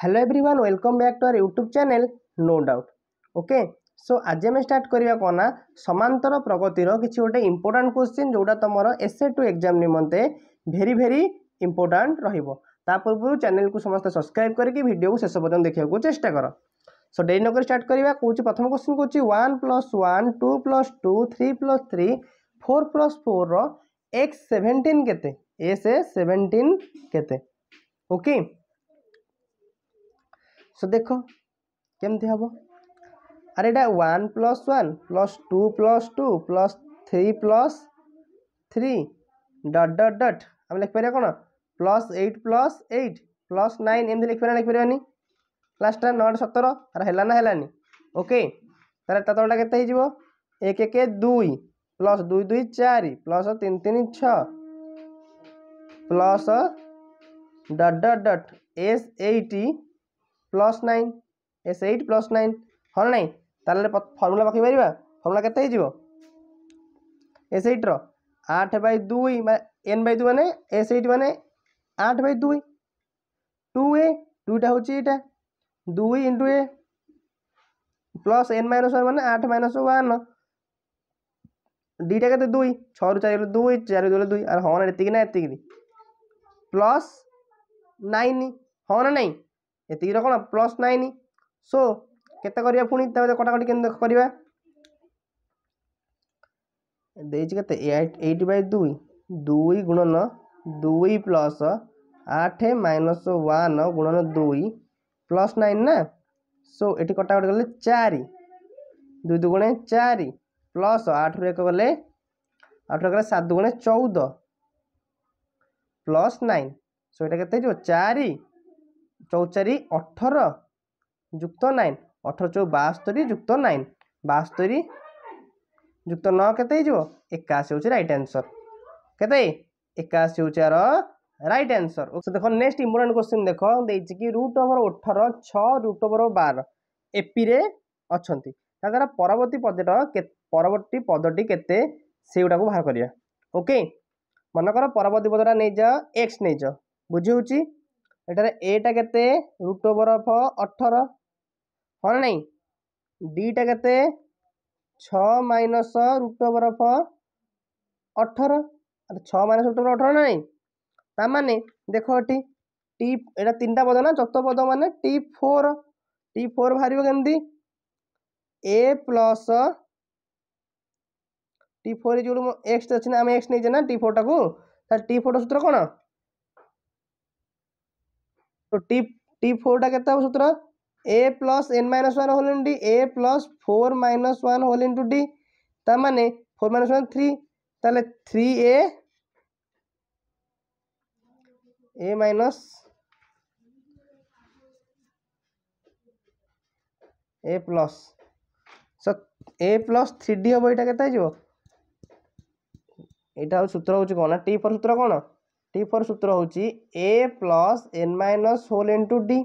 Hello everyone welcome back to our YouTube channel no doubt okay so আজি আমি start কৰিব କ'ଣ ନା সমান্তৰ প্ৰগতিৰ কিছু গোটেই ইম্পৰ্টাণ্ট কোশ্চিন যোনটা তোমাৰ এছ এ টু এক্সাম নিমন্তে ভেৰি ভেৰি ইম্পৰ্টাণ্ট ৰহিব তাৰ পূৰ্বৰু ଚ୍ୟାନେଲ୍କୁ ସମସ୍ତେ ସବସ୍କ୍ରାଇବ୍ କରିକି ଭିଡ଼ିଓକୁ ଶେଷ ପର୍ଯ୍ୟନ୍ତ ଦେଖିବାକୁ ଚେଷ୍ଟା କର সো ডেরি নকরি স্টার্ট করা কৌছি প্রথম কোশ্চিন কৌছি one plus one two plus two three plus three four plus four রক্স সেভেন্টিন কেতে এস এ সেভেন্টিন কেতে ওকে সো দেখ কেমতি হব আর এটা one plus one plus two plus two plus three plus three dot dot dot আমি লিখিপার কোণ plus eight plus eight plus nine এমনি লিখিপার লিখিপারবানি লাস্টটা নটা সতের আর হল না হলানি ওকে তাহলে তা তলটা কেতে হয়ে এক এক দুই প্লস দুই দুই চারি প্লস তিন তিন ছ plus dot dot dot S eighty plus nine S eight plus nine ହଁ ନା ନାଇଁ ତାହେଲେ ଫର୍ମୁଲା ପକାଇ ପାରିବା ଫର୍ମୁଲା କେତେ ହେଇଯିବ ଏସ୍ ଏଇଟ୍ର ଆଠ ବାଇ ଦୁଇ ଏନ୍ ବାଇ ଦୁଇ ମାନେ ଏସ୍ ଏଇଟ୍ ମାନେ ଆଠ ବାଇ ଦୁଇ ଟୁ ଏ ଟୁଟା ହେଉଛି ଏଇଟା ଦୁଇ into A plus N minus one ମାନେ ଆଠ ମାଇନସ୍ ୱାନ୍ ଦୁଇଟା କେତେ ଦୁଇ ଛଅରୁ ଚାରି ଗଲେ ଦୁଇ ଚାରି ଗଲେ ଦୁଇ ଆରେ ହଁ ନା ଏତିକି ନା ଏତିକି ପ୍ଲସ୍ ନାଇନ୍ ହଁ ନା ନାଇଁ ଏତିକିର କ'ଣ ପ୍ଲସ୍ ନାଇନ୍ ସୋ କେତେ କରିବା ପୁଣି ତା କଟାକଟି କେମିତି କରିବା ଦେଇଛି କେତେ ଏଇଟ୍ ବାଇ ଦୁଇ ଦୁଇ ଗୁଣନ ଦୁଇ ପ୍ଲସ୍ ଆଠ ମାଇନସ୍ ୱାନ୍ ଗୁଣନ ଦୁଇ ପ୍ଲସ୍ ନାଇନ୍ ନା ସୋ ଏଠି କଟାକଟି କଲେ ଚାରି ଦୁଇ ଦୁଗୁଣେ ଚାରି ପ୍ଲସ୍ ଆଠରୁ ଏକ ଗଲେ ଆଠରୁ ଗଲେ ସାତ ଦୁଗୁଣେ ଚଉଦ ପ୍ଲସ୍ ନାଇନ୍ ସୋ ଏଇଟା କେତେ ହେଇଯିବ ଚାରି চৌচারি অঠর যুক্ত নাইন অঠর চৌ বাস্তরি যুক্ত নাইন বাস্তরি যুক্ত ন কেতে হয়ে একাশি হচ্ছে রাইট আনসর কেতে একাশি হচ্ছে আর রাইট আনসর ওকে দেখ নেক্সট ইম্পর্টাট কোশ্চিন দেখ দিয়েছি কি রুট ওভর অঠর ছ রুট ওভর বার এপিরে অনেক তা দ্বারা পরবর্তী পদটা পরবর্তী পদটি কেতে সেইগুলা বাহার করা ওকে মনে কর পরবর্তী পদটা নেই যাও এক্স নেই যাও বুঝি হচ্ছে ଏଠାରେ ଏଟା କେତେ ରୁଟ୍ ଓଭର୍ ଅଫ୍ ଅଠର ହଁ ନାହିଁ ଦୁଇଟା କେତେ ଛଅ ମାଇନସ୍ ରୁଟ୍ ଓଭର୍ ଅଫ୍ ଅଠର ଆରେ ଛଅ ମାଇନସ୍ ରୁଟ୍ ଓଭର୍ ଅଠର ନାହିଁ ତା ମାନେ ଦେଖ ଏଠି ଟି ଏଇଟା ତିନିଟା ପଦ ନା ଚତୁର୍ଥ ପଦ ମାନେ ଟି ଫୋର୍ ଟି ଫୋର୍ ବାହାରିବ କେମିତି A plus T four is X আছে না আমি এক্স নিয়েছে না টি ফোরটাকে তাহলে টি ফোরটা সূত্র কোণ तो टी टी फोर टा के सूत्र A plus N minus one whole into A plus four minus one whole into D तारे फोर माइनस वन थ्री तेल three A minus A plus so A plus three D हम यहाँ के सूत्र हूँ कौन टी पर सूत्र कौन টি ଫର୍ ସୂତ୍ର ହେଉଛି A plus N minus whole into D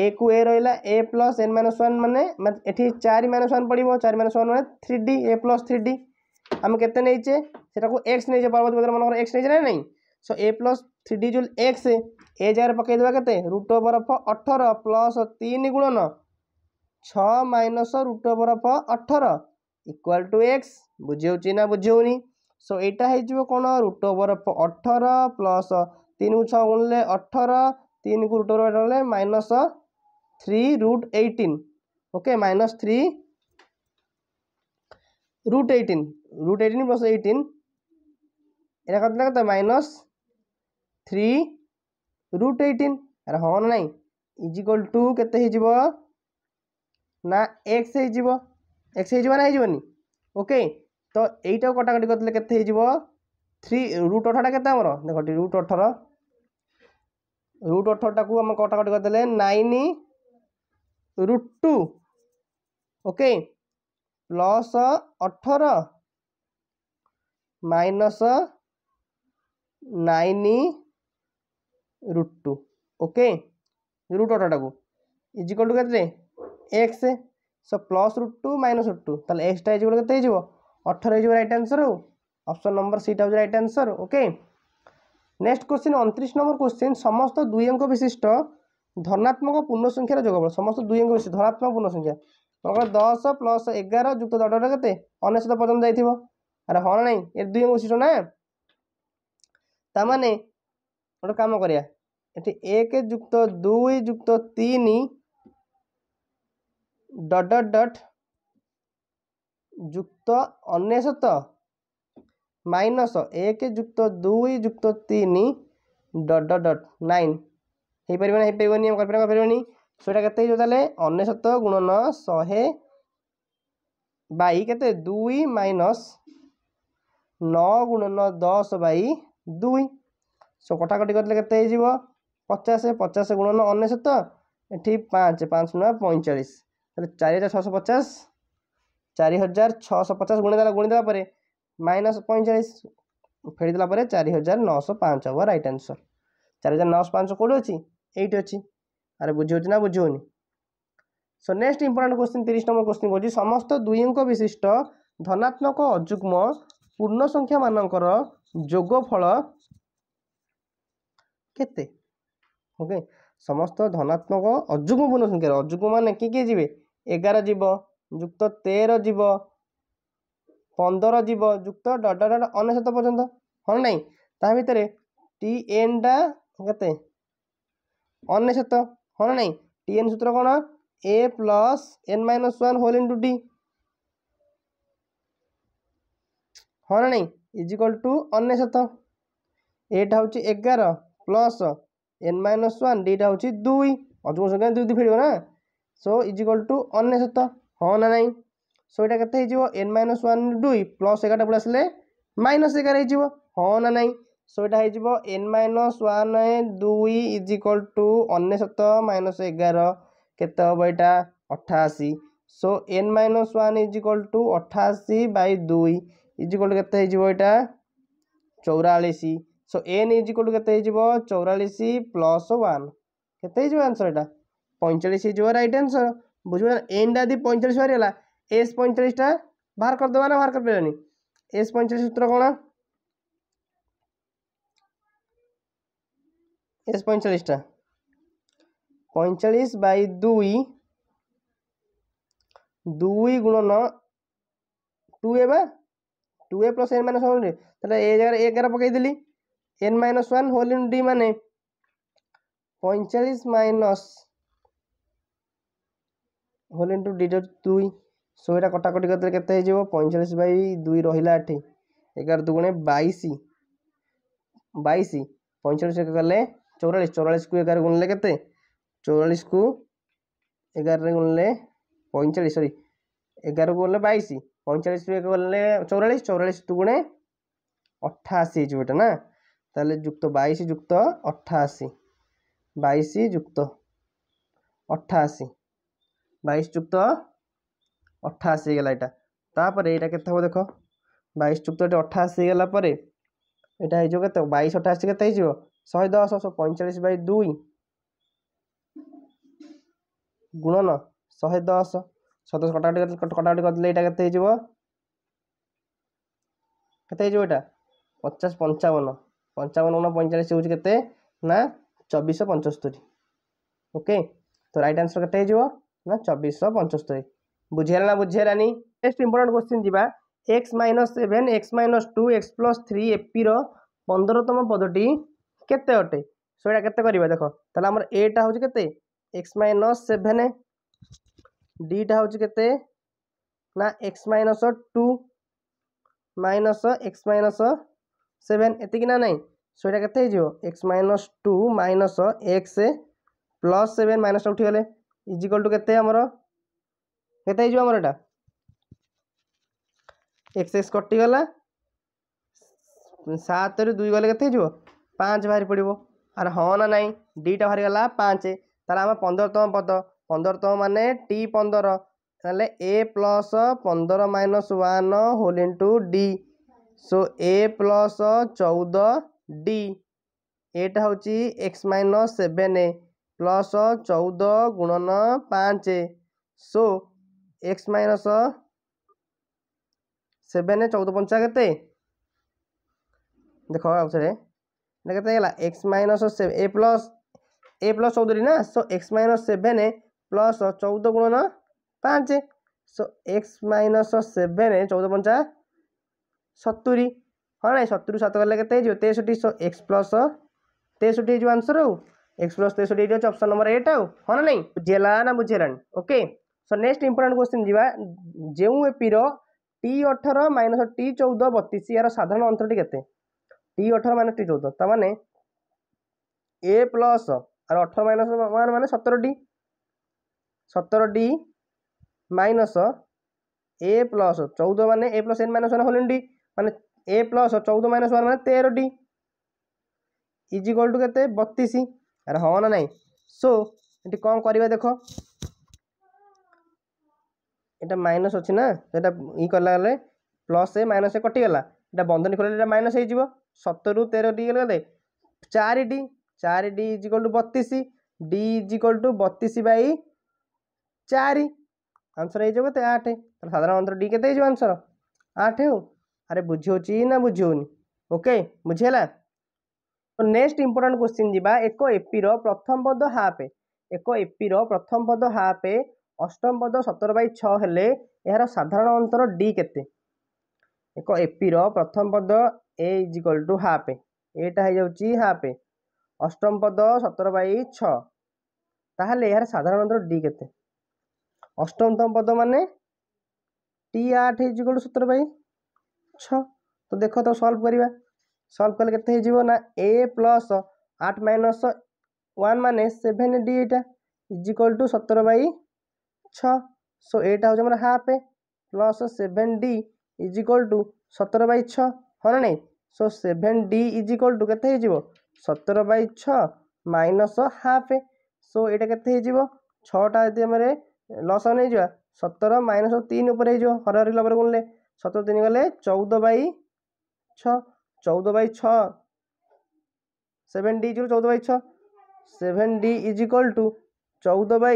ଏକୁ ଏ ରହିଲା A plus N minus one ମାନେ ଏଠି ଚାରି ମାଇନସ୍ ୱାନ୍ ପଡ଼ିବ ଚାରି ମାଇନସ୍ ୱାନ୍ ମାନେ three D A plus three D ଆମେ କେତେ ନେଇଛେ সেটাকে এক্স নিয়ে যাবো পরবর্তী বদলে মনে এক্স নিয়ে না নাই সো এ প্লস থ্রি ডি জুল এক্স এ জায়গায় পকাই দেওয়া কেতে রুট ওভর অফ অঠর প্লস তিন গুণন ছ মাইনস রুট ওভর অফ অঠর ইকুয়াল টু এক্স বুঝি হচ্ছে না বুঝি হওনি ସୋ ଏଇଟା ହେଇଯିବ କ'ଣ ରୁଟ୍ ଓଭର୍ ଅଠର ପ୍ଲସ୍ ତିନିକୁ ଛଅ ଗୁଣିଲେ ଅଠର ତିନିକୁ ରୁଟ୍ ଓଭର୍ ଗଣିଲେ minus three root eighteen okay minus three root eighteen root eighteen plus eighteen এটা কত লাগে তো মাইনাস থ্রি রুট এইটিন আর হ্যাঁ না নাই ইজিকল টু কেতে হয়েযিব না এক্স হয়েযিব এক্স হয়েযিব না হয়েযিবনি ওকে ତ ଏଇଟାକୁ କଟାକଟି କରିଦେଲେ କେତେ ହେଇଯିବ ଥ୍ରୀ ରୁଟ୍ ଅଠରଟା କେତେ ଆମର ଦେଖ ରୁଟ୍ ଅଠର ରୁଟ୍ ଅଠରଟାକୁ ଆମେ କଟାକଟି କରିଦେଲେ nine root two okay plus ଅଠର minus nine root two okay root ଅଠରଟାକୁ ଇଜିକଲ୍ ଟୁ କେତେ ଏକ୍ସ ସ plus root two minus root two ତାହେଲେ ଏକ୍ସଟା ଇଜିକଲ୍ କେତେ ହେଇଯିବ ଅଠର ହେଇଯିବ ରାଇଟ୍ ଆନ୍ସର୍ ଆଉ ଅପସନ୍ ନମ୍ବର ସିଟ୍ ହେଉଛି right answer okay next question ଅଣତିରିଶ ନମ୍ବର କୋଶ୍ଚିନ୍ ସମସ୍ତ ଦୁଇ ଅଙ୍କ ବିଶିଷ୍ଟ ଧନାତ୍ମକ ପୂର୍ଣ୍ଣ ସଂଖ୍ୟାର ଯୋଗଫଳ ସମସ୍ତ ଦୁଇ ଅଙ୍କ ବିଶିଷ୍ଟ ଧନାତ୍ମକ ପୂର୍ଣ୍ଣ ସଂଖ୍ୟା ମନେକର ଦଶ ପ୍ଲସ୍ ଏଗାର ଯୁକ୍ତ ଦଡ଼ଟା କେତେ ଅନେଶ୍ୱତ ପର୍ଯ୍ୟନ୍ତ ଯାଇଥିବ ଆରେ ହଁ ନାହିଁ ଏ ଦୁଇ ଅଙ୍କ ବିଶିଷ୍ଟ ନା ତାମାନେ ଗୋଟେ କାମ କରିବା ଏଠି ଏକ ଯୁକ୍ତ ଦୁଇ ଯୁକ୍ତ ତିନି ଡଟ୍ ଡଟ୍ ଡଟ୍ ଯୁକ୍ତ ଅନେଶତ ମାଇନସ୍ ଏକ ଯୁକ୍ତ ଦୁଇ ଯୁକ୍ତ ତିନି ଡଟ୍ ଡଟ୍ ଡଟ୍ ନାଇନ୍ ହେଇପାରିବ ନା ହେଇପାରିବନି ଆମେ କରିପାରିବା କରିପାରିବନି ସେଇଟା କେତେ ହେଇଯିବ ତାହେଲେ ଅନେଶତ ଗୁଣନ ଶହେ ବାଇ କେତେ ଦୁଇ ମାଇନସ୍ ନଅ ଗୁଣନ ଦଶ ବାଇ ଦୁଇ ସୋ କଟାକଟି କରିଲେ କେତେ ହେଇଯିବ ପଚାଶ ପଚାଶ ଗୁଣନ ଅନେଶତ ଏଠି ପାଞ୍ଚ ପାଞ୍ଚ ନୂଆ ପଇଁଚାଳିଶ ତାହେଲେ ଚାରି ହଜାର ଛଅଶହ ପଚାଶ ଚାରି ହଜାର ଛଅଶହ ପଚାଶ ଗୁଣିଦେଲା ଗୁଣିଦେଲା ପରେ ମାଇନସ୍ ପଇଁଚାଳିଶ ଫେରିଦେଲା ପରେ ଚାରି ହଜାର ନଅଶହ ପାଞ୍ଚ ହେବ ରାଇଟ୍ ଆନ୍ସର୍ ଚାରି ହଜାର ନଅଶହ ପାଞ୍ଚ କେଉଁଠି ଅଛି ଏଇଠି ଅଛି ଆରେ ବୁଝି ହେଉଛି ନା ବୁଝି ହେଉନି ସୋ ନେକ୍ସଟ ଇମ୍ପୋର୍ଟାଣ୍ଟ କୋଶ୍ଚିନ୍ ତିରିଶ ନମ୍ବର କୋଶ୍ଚିନ୍ କହୁଛି ସମସ୍ତ ଦୁଇଙ୍କ ବିଶିଷ୍ଟ ଧନାତ୍ମକ ଅଯୁଗ୍ମ ପୂର୍ଣ୍ଣ ସଂଖ୍ୟାମାନଙ୍କର ଯୋଗଫଳ କେତେ ଓକେ ସମସ୍ତ ଧନାତ୍ମକ ଅଯୁଗ୍ମ ପୂର୍ଣ୍ଣ ସଂଖ୍ୟାର ଅଯୁଗ୍ମ ମାନେ କିଏ କିଏ ଯିବେ ଏଗାର ଯିବ ଯୁକ୍ତ ତେର ଯିବ ପନ୍ଦର ଯିବ ଯୁକ୍ତ ଡଟ୍ ଡଟ୍ ଅନେଶତ ପର୍ଯ୍ୟନ୍ତ ହଁ ନାହିଁ ତା ଭିତରେ ଟି ଏନ୍ଟା କେତେ ଅନେଶତ ହଁ ନା ନାହିଁ ଟି ଏନ୍ ସୂତ୍ର କ'ଣ A plus N minus one whole into T ହଁ ନା ନାହିଁ ଇଜିକାଲ୍ ଟୁ ଅନେଶତ ଏଟା ହେଉଛି ଏଗାର ପ୍ଲସ୍ ଏନ୍ ମାଇନସ୍ ୱାନ୍ ଡିଟା ହେଉଛି ଦୁଇ ଅଜୁକ ସଂଖ୍ୟା ଦୁଇ ଦୁଇ ଫେରିବ ନା ସୋ ଇଜିକାଲ୍ ଟୁ ଅନେଶତ ହଁ ନା ନାହିଁ ସୋ ଏଇଟା କେତେ ହେଇଯିବ ଏନ୍ ମାଇନସ୍ ୱାନ୍ ଦୁଇ ପ୍ଲସ୍ ଏଗାରଟା ପଳେଇ ଆସିଲେ ମାଇନସ୍ ଏଗାର ହେଇଯିବ ହଁ ନା ନାହିଁ ସୋ ଏଇଟା ହେଇଯିବ ଏନ୍ ମାଇନସ୍ ୱାନ୍ ଦୁଇ ଇଜ୍ ଇକ୍ୱାଲ୍ ଟୁ ଅନେଶତ ମାଇନସ୍ ଏଗାର କେତେ ହେବ ଏଇଟା ଅଠାଅଶୀ so N minus one is equal to অঠাশি বাই দুই ইজ ইকল টু কেতে হয়ে এটা চৌরাশ so N is equal to কেতে হয়ে চৌরাশ প্লস ওয়ান কেতে হয়ে আনসর এটা পঁয়চাশ হয়ে রাইট আনসর ବୁଝିପାରିଲ ଏନ୍ଟା ଯଦି ପଇଁଚାଳିଶ ବାହାରିଗଲା ଏସ୍ ପଇଁଚାଳିଶଟା ବାହାର କରିଦେବା ନା ବାହାର କରିପାରିବାନି ଏସ୍ ପଇଁଚାଳିଶ ସୂତ୍ର କ'ଣ ଏସ୍ ପଇଁଚାଳିଶଟା ପଇଁଚାଳିଶ ବାଇ ଦୁଇ ଦୁଇ ଗୁଣନ টু এ বা টু এ প্লস এন মাইনাস ওয়ান তাহলে এ জায়গায় এগারো পকাইদেলি N minus one whole in D মানে পঁয়তাল্লিশ মাইনাস হোল ইন্টু ডিড দুই ଶହେଟା କଟାକଟି କରିଦେଲେ କେତେ ହେଇଯିବ ପଇଁଚାଳିଶ ବାଇ ଦୁଇ ରହିଲା ଏଠି ଏଗାର ଦୁଗୁଣେ ବାଇଶ ବାଇଶ ପଇଁଚାଳିଶ ଗଲେ ଚଉରାଳିଶ ଚଉରାଳିଶକୁ ଏଗାର ଗୁଣିଲେ କେତେ ଚଉରାଳିଶକୁ ଏଗାରରେ ଗୁଣିଲେ ପଇଁଚାଳିଶ ସରି ଏଗାରକୁ ଗଲେ ବାଇଶ ପଇଁଚାଳିଶରୁ ଏକ ଗଲେ ଚଉରାଳିଶ ଚଉରାଳିଶ ଦୁଗୁଣେ ଅଠାଅଶୀ ହେଇଯିବ ଏଇଟା ନା ତାହେଲେ ଯୁକ୍ତ ବାଇଶ ଯୁକ୍ତ ଅଠାଅଶୀ ବାଇଶ ଯୁକ୍ତ ଅଠାଅଶୀ ବାଇଶ ଯୁକ୍ତ ଅଠାଅଶୀ ହେଇଗଲା ଏଇଟା ତାପରେ ଏଇଟା କେତେ ହବ ଦେଖ ବାଇଶ ଯୁକ୍ତ ଏଇଟା ଅଠାଅଶୀ ହେଇଗଲା ପରେ ଏଇଟା ହେଇଯିବ କେତେ ବାଇଶ ଅଠାଅଶୀ କେତେ ହେଇଯିବ ଶହେ ଦଶ ପଇଁଚାଳିଶ ବାଇ ଦୁଇ ଗୁଣନ ଶହେ ଦଶ ସତଶହ କଟାକଟି କଟାକଟି କରିଦେଲେ ଏଇଟା କେତେ ହେଇଯିବ କେତେ ହେଇଯିବ ଏଇଟା ପଚାଶ ପଞ୍ଚାବନ ପଞ୍ଚାବନ ଗୁଣ ପଇଁଚାଳିଶ ହେଉଛି କେତେ ନା ଚବିଶ ପଞ୍ଚସ୍ତରୀ ଓକେ ତ ରାଇଟ୍ ଆନ୍ସର୍ କେତେ ହେଇଯିବ ନା ଚବିଶଶହ ପଞ୍ଚସ୍ତରୀ ବୁଝିହେଲା ନା ବୁଝିହେଲାନି ନେକ୍ସଟ ଇମ୍ପୋର୍ଟାଣ୍ଟ କ୍ୱେଶ୍ଚିନ୍ ଯିବା X minus seven X minus two X plus three ଏପିର ପନ୍ଦରତମ ପଦଟି କେତେ ଅଟେ ସେଇଟା କେତେ କରିବା ଦେଖ ତାହେଲେ ଆମର ଏଟା ହେଉଛି କେତେ ଏକ୍ସ ମାଇନସ୍ ସେଭେନ୍ ଡିଟା ହେଉଛି କେତେ ନା X minus two minus X minus seven ଏତିକି ନା ନାହିଁ ସେଇଟା କେତେ ହେଇଯିବ X minus two minus X plus seven minus ଉଠିଗଲେ ইজিকল টু কেতে আমার কেতে হয়ে আমার এটা এক্স এক্স কটিগলা সাতরু দুই গলে কেতে হয়ে পাঁচ বাহারি পড়ব আর হ্যাঁ না নাই দুইটা বাহারি গলা পাঁচ তাহলে আমার পনেরতম পদ পনেরতম মানে টি পনেরো তাহলে এ প্লস পনেরো minus one whole into d so এ প্লস চৌদ ডি এটা হচ্ছে x minus seven a plus ଚଉଦ ଗୁଣନ ପାଞ୍ଚ ସୋ ଏକ୍ସ ମାଇନସ୍ ସେଭେନ୍ ଚଉଦ ପଞ୍ଚା କେତେ ଦେଖ ଆଉ ସେରେ ଏଇଟା କେତେ ହେଇଗଲା ଏକ୍ସ ମାଇନସ୍ ସେ ଏ ପ୍ଲସ୍ ଏ ପ୍ଲସ୍ ଚଉଦରେ ନା so x minus seven plus ଚଉଦ ଗୁଣନ ପାଞ୍ଚ ସୋ ଏକ୍ସ ମାଇନସ୍ ସେଭେନ୍ ଚଉଦ ପଞ୍ଚା ସତୁରି ହଁ ନାଇଁ ସତୁରି ସାତ କଲେ କେତେ ହେଇଯିବ ତେଷଠି ସୋ ଏକ୍ସ ପ୍ଲସ୍ ତେଷଠି ହେଇଯିବ ଆନ୍ସର୍ ଆଉ एक्स प्लस तेसठी एट अप्सन नंबर एट आओ हाँ ना नहीं बुझेला तो ना बुझेला okay so next important question जावा जो एपीर टी अठर माइनस टी चौद बतीस यार साधारण अंतटी के टी अठर माइनस टी चौद ताने ए प्लस और अठर माइनस वन मान सतर डी सतर डी माइनस ए प्लस चौदह मान a plus N minus one whole d मान ए प्लस चौदह माइनस वन मान तेरह डी इज इक्वल टू के बतीस ଏହାର ହଁ ନା ନାହିଁ ସୋ ଏଠି କ'ଣ କରିବା ଦେଖ এটা মাইনস ଅଛି না এটা ই କଲାବେଳେ ପ୍ଲସ୍ ଏ ମାଇନସ୍ ଏ କଟିଗଲା এটা ବନ୍ଧନୀ ଖୋଲିଲେ ଏଇଟା ମାଇନସ୍ ହେଇଯିବ ସତରରୁ ତେର ଡି ଗଲେ ଚାରି ଡି ଚାରି ଡି ଇଜ୍ ଇକ୍ୱାଲ୍ ଟୁ ବତିଶ ଡି ଇଜ୍ ଇକ୍ୱାଲ୍ ଟୁ ବତିଶ ବାଇ ଚାରି ଆନ୍ସର୍ ହେଇଯିବ କେତେ ଆଠ ତାହେଲେ ସାଧାରଣ ମନ୍ତ୍ର ଡି କେତେ ହେଇଯିବ ଆନ୍ସର୍ ଆଠ ହଉ ଆରେ ବୁଝି ହେଉଛି ନା ବୁଝି ହେଉନି ଓକେ ବୁଝିହେଲା ତ ନେକ୍ସଟ ଇମ୍ପୋର୍ଟାଣ୍ଟ କ୍ୱେଶ୍ଚିନ୍ ଯିବା ଏକ ଏପିର ପ୍ରଥମ ପଦ ହାଫ୍ ଏକ ଏପିର ପ୍ରଥମ ପଦ ହାଫ୍ ଅଷ୍ଟମ ପଦ ସତର ବାଇ ଛଅ ହେଲେ ଏହାର ସାଧାରଣ ଅନ୍ତର ଡି କେତେ ଏକ ଏପିର ପ୍ରଥମ ପଦ a is equal to half ଏଟା ହେଇଯାଉଛି ହାଫ୍ ଅଷ୍ଟମ ପଦ ସତର ବାଇ ଛଅ ତାହେଲେ ଏହାର ସାଧାରଣ ଅନ୍ତର ଡି କେତେ ଅଷ୍ଟମତମ ପଦ ମାନେ ଟି ଆଠ ଇଜ୍ ଇକ୍ୱାଲ୍ ଟୁ ସତର ବାଇ ଛଅ ତ ଦେଖ ତ ସଲ୍ଭ କରିବା সলভ কলে কেতে হয়ে না এ প্লস আট মাইনস ওয়ান মানে সেভেন ডি এটা ইজ ইকাল টু সতের বাই ছ সো এটা হচ্ছে আমার half plus seven d is equal to সতের বাই ছ হ্যাঁ নাই so seven d is equal to কেতে হয়ে সতের বাই ছ মাইনস হাফ সো এটা কেতে হয়ে ছটা যদি আমার লস নেই যা সতের মাইনস তিন উপরে হয়ে যাব হর হর গুণলে সতের তিন গেলে চৌদ বাই ছ चौदह बै छः डी इजिकल चौदह बै छः डी इज इक्वल टू चौदह बै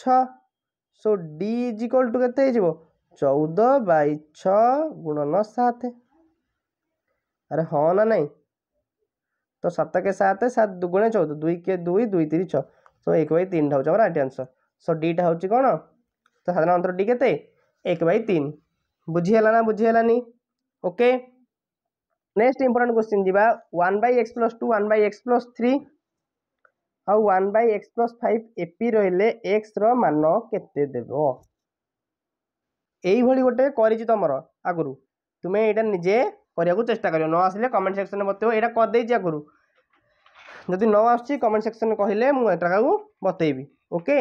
छो डी इज इक्वल टू के चौदह बै छः गुणन सात अरे हाँ ना नहीं तो सत के सात सात दुगुणे चौदह दुई के दुई दुई तीन छः सो तो एक बै तीन हूँ आम राइट आंसर सो डीटा हूँ कौन तो साधारण अंतर डी के एक बै तीन बुझीगला ना बुझीगलानी okay okay? Next important question ଯିବା one by x plus two one by x plus three ଆଉ one by x plus five AP ରହିଲେ ଏକ୍ସର ମାନ କେତେ ଦେବ ଏଇଭଳି ଗୋଟେ କରିଛି ତୁମର ଆଗରୁ ତୁମେ ଏଇଟା ନିଜେ କରିବାକୁ ଚେଷ୍ଟା କରିବ ନ ଆସିଲେ କମେଣ୍ଟ ସେକ୍ସନରେ ବତେଇବ ଏଇଟା କରିଦେଇଛି ଆଗରୁ ଯଦି ନ ଆସୁଛି କମେଣ୍ଟ ସେକ୍ସନରେ କହିଲେ ମୁଁ ଏଟାକୁ ବତେଇବି ଓକେ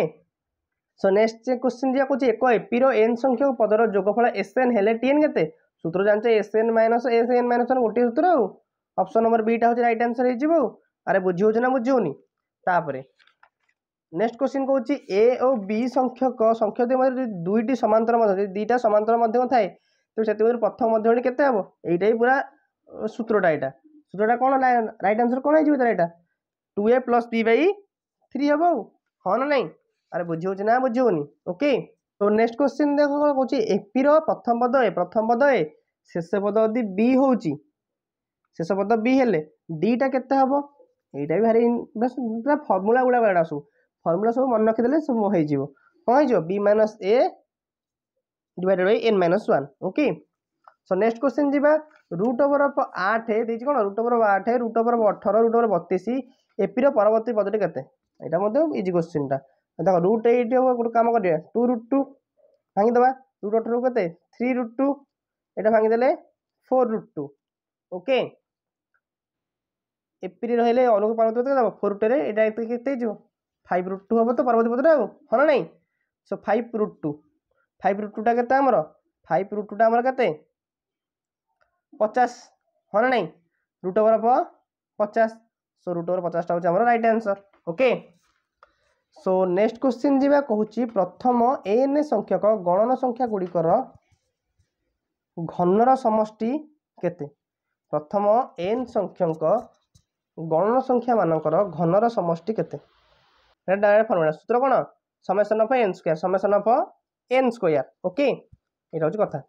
ସୋ ନେକ୍ସଟ କ୍ୱେଶ୍ଚିନ୍ ଯିବା କହୁଛି ଏକ ଏପିର ଏନ୍ ସଂଖ୍ୟକ ପଦର ଯୋଗଫଳ ଏସ୍ ଏନ୍ ହେଲେ ଟି ଏନ୍ କେତେ সূত্র জানছে S n minus S n minus one গোটিয়ে সূত্র আউ অপশন নম্বর বিটা হচ্ছে রাইট আনসর হয়ে যাব আরে বুঝি হচ্ছে না বুঝি হওনি তাপরে নেক্সট কোশ্চিন কৌছি এ ও বি সংখ্যক সংখ্যক মধ্যে দুইটি সমান্তর মধ্যে যদি দুইটা সমান্তর মধ্যে থাকে তো সেমধ্যে প্রথম মধ্যটি কেতে হব এইটাই পুরা সূত্রটা এটা সূত্রটা কোণ রাইট আনসর কোণ হয়ে তাহলে এটা two A plus b by three হব আউ হ্যাঁ না নাই আরে বুঝি হচ্ছে না বুঝি হওনি ওকে তো ନେକ୍ସଟ କ୍ୱେଶ୍ଚିନ୍ ଦେଖ କ'ଣ କହୁଛି ଏପିର ପ୍ରଥମ ପଦ ଏ ପ୍ରଥମ ପଦ ଏ ଶେଷ ପଦ ଯଦି ବି ହେଉଛି ଶେଷ ପଦ ବି ହେଲେ ଡିଟା କେତେ ହେବ ଏଇଟା ବି ଭାରି ପୁରା ଫର୍ମୁଲା ଗୁଡ଼ା ଏଗୁଡ଼ା ସବୁ ଫର୍ମୁଲା ସବୁ ମନେ ରଖିଦେଲେ ସବୁ ହେଇଯିବ କ'ଣ ହେଇଯିବ b minus a divided by n minus one okay so next question ଯିବା ରୁଟ୍ ଓଭର ଆଠ ଦେଇଛି କ'ଣ ରୁଟ୍ ଓଭର ଆଠ ରୁଟ୍ ଓଭର ଅଠର ରୁଟ୍ ଓଭର ବତିଶ ଏପିର ପରବର୍ତ୍ତୀ ପଦଟି କେତେ ଏଇଟା ମଧ୍ୟ ଇଜି କ୍ୱେଶ୍ଚିନ୍ଟା ଦେଖ ରୁଟ୍ ଏଇଟ୍ ହେବ ଗୋଟେ କାମ କରିବା ଟୁ ରୁଟ୍ ଟୁ ଭାଙ୍ଗିଦେବା ରୁଟ୍ ଅଠରକୁ କେତେ ଥ୍ରୀ ରୁଟ୍ ଟୁ ଏଇଟା ଭାଙ୍ଗିଦେଲେ ଫୋର୍ ରୁଟ୍ ଟୁ ଓକେ ଏପିରେ ରହିଲେ ଅନୁକୁ ପାର୍ବତୀ ପତ୍ର ଦେବ ଫୋର୍ ରୁଟ୍ରେ ଏଇଟା କେତେ ହେଇଯିବ ଫାଇଭ୍ ରୁଟ୍ ଟୁ ହେବ ତ ପାର୍ବତୀ ପତ୍ର ଆଉ ହଁ ନା ନାହିଁ so five root two five root ଟୁଟା କେତେ ଆମର ଫାଇଭ୍ ରୁଟ୍ ଟୁଟା ଆମର କେତେ ପଚାଶ ହଁ ନା ନାହିଁ ରୁଟ୍ ଓଭର୍ ପଚାଶ সো রুট ওভার পচাশটা হচ্ছে আমার right answer okay so next question ଯିବା କହୁଛି ପ୍ରଥମ ଏନ୍ ସଂଖ୍ୟକ ଗଣନ ସଂଖ୍ୟା ଗୁଡ଼ିକର ଘନର ସମଷ୍ଟି କେତେ ପ୍ରଥମ ଏନ୍ ସଂଖ୍ୟକ ଗଣନ ସଂଖ୍ୟା ମାନଙ୍କର ଘନର ସମଷ୍ଟି କେତେ ଡାଇରେକ୍ଟ ଫର୍ମୁଲା ସୂତ୍ର କ'ଣ summation of n square summation of n square okay ଏଇଟା ହେଉଛି କଥା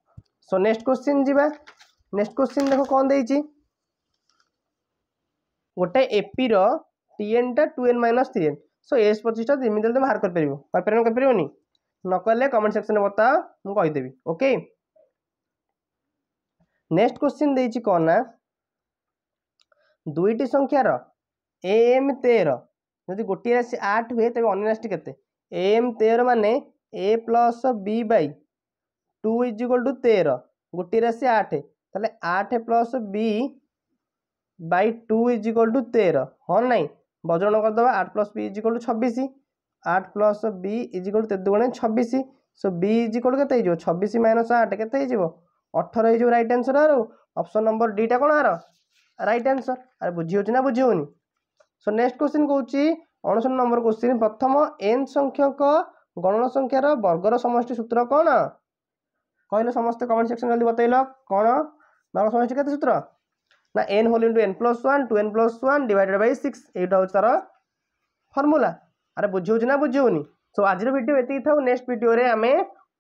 ସୋ ନେକ୍ସଟ କ୍ୱେଶ୍ଚିନ୍ ଯିବା ନେକ୍ସଟ କ୍ୱେଶ୍ଚିନ୍ ଦେଖ କ'ଣ ଦେଇଛି ଗୋଟେ ଏପିର ଟିଏନ୍ଟା two n minus three n so S ପଚିଶଟା ଯେମିତି ହେଲେ ତୁମେ ବାହାର କରିପାରିବ କରିପାରିବ କରିପାରିବନି ନ କହିଲେ କମେଣ୍ଟ ସେକ୍ସନ୍ରେ ବତା ମୁଁ କହିଦେବି ଓକେ ନେକ୍ସଟ କ୍ୱେଶ୍ଚିନ୍ ଦେଇଛି କ'ଣ ନା ଦୁଇଟି ସଂଖ୍ୟାର ଏ ଏମ୍ ତେର ଯଦି ଗୋଟିଏ ରାଶି ଆଠ ହୁଏ ତେବେ ଅନ୍ୟ ରାଶିଟି କେତେ ଏ ଏମ୍ ତେର ମାନେ a plus b by two is equal to ତେର ଗୋଟିଏ ରାଶି ଆଠ ତାହେଲେ ଆଠ plus b by two is equal to ତେର ହଁ ନାହିଁ বজ্রণ କରିଦେବା আট ପ୍ଲସ୍ ବି ଇଜିକଲ୍ ଟୁ ଛବିଶ ଆଠ ପ୍ଲସ୍ ବି ଇଜିକଲ୍ ଟୁ ତେତେ ଗୁଣେ ଛବିଶ ସୋ ବି ଇଜିକଲ୍ କେତେ ହେଇଯିବ ଛବିଶ ମାଇନସ୍ ଆଠ କେତେ ହେଇଯିବ ଅଠର ହେଇଯିବ ରାଇଟ୍ ଆନ୍ସର୍ ଆର ଅପସନ୍ ନମ୍ବର ଡିଟା କ'ଣ ଆର ରାଇଟ୍ ଆନ୍ସର୍ ଆରେ ବୁଝି ହେଉଛି ନା ବୁଝି ହେଉନି ସୋ ନେକ୍ସଟ କୋଶ୍ଚିନ୍ କହୁଛି ଅଣଷଠ ନମ୍ବର କୋଶ୍ଚିନ୍ ପ୍ରଥମ ଏନ୍ ସଂଖ୍ୟକ ଗଣନ ସଂଖ୍ୟାର ବର୍ଗର ସମଷ୍ଟି ସୂତ୍ର କ'ଣ କହିଲେ ସମସ୍ତେ କମେଣ୍ଟ ସେକ୍ସନ୍ ଜଲ୍ଦି ବତେଇଲ କ'ଣ ବର୍ଗ ସମଷ୍ଟି କେତେ ସୂତ୍ର না n whole into n plus one two n plus one divided by six এইটা হচ্ছে তার ফর্মুলা আরে বুঝাউছি না বুঝাউনি সো আজির ভিডিও এতিকি থাও নেক্সট ভিডিওরে আমি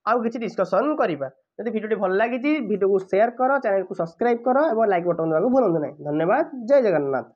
আউ কিছু ডিসকসন করা যদি ভিডিওটি ভাল লাগিছি ভিডিওকে সেয়ার কর চ্যানেলকে সবসক্রাইব কর এবং লাইক বটন দেওয়া ভুলতু না ধন্যবাদ জয় জগন্নাথ